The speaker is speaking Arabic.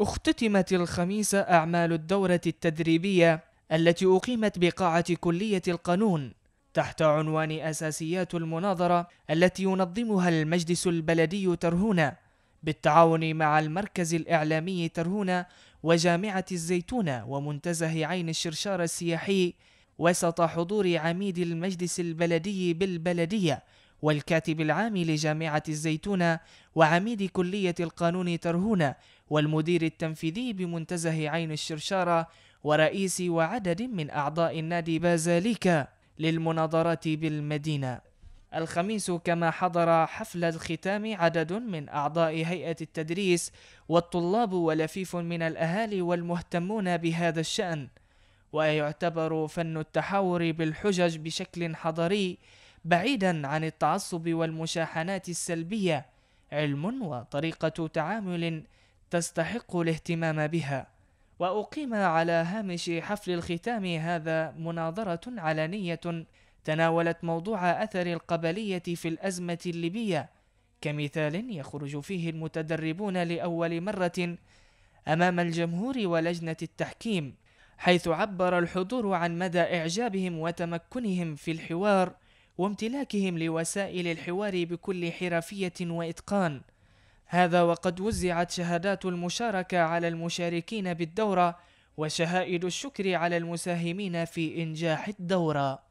اختتمت الخميس أعمال الدورة التدريبية التي أقيمت بقاعة كلية القانون تحت عنوان أساسيات المناظرة التي ينظمها المجلس البلدي ترهونة بالتعاون مع المركز الإعلامي ترهونة وجامعة الزيتونة ومنتزه عين الشرشار السياحي وسط حضور عميد المجلس البلدي بالبلدية والكاتب العام لجامعة الزيتونة وعميد كلية القانون ترهونة والمدير التنفيذي بمنتزه عين الشرشارة ورئيس وعدد من أعضاء النادي بازاليكا للمناظرات بالمدينة الخميس كما حضر حفل الختام عدد من أعضاء هيئة التدريس والطلاب ولفيف من الأهالي والمهتمون بهذا الشأن ويعتبر فن التحاور بالحجج بشكل حضري بعيدا عن التعصب والمشاحنات السلبية علم وطريقة تعامل تستحق الاهتمام بها وأقيم على هامش حفل الختام هذا مناظرة علنية تناولت موضوع أثر القبلية في الأزمة الليبية كمثال يخرج فيه المتدربون لأول مرة أمام الجمهور ولجنة التحكيم حيث عبر الحضور عن مدى إعجابهم وتمكنهم في الحوار وامتلاكهم لوسائل الحوار بكل حرفية وإتقان هذا وقد وزعت شهادات المشاركة على المشاركين بالدورة وشهائد الشكر على المساهمين في إنجاح الدورة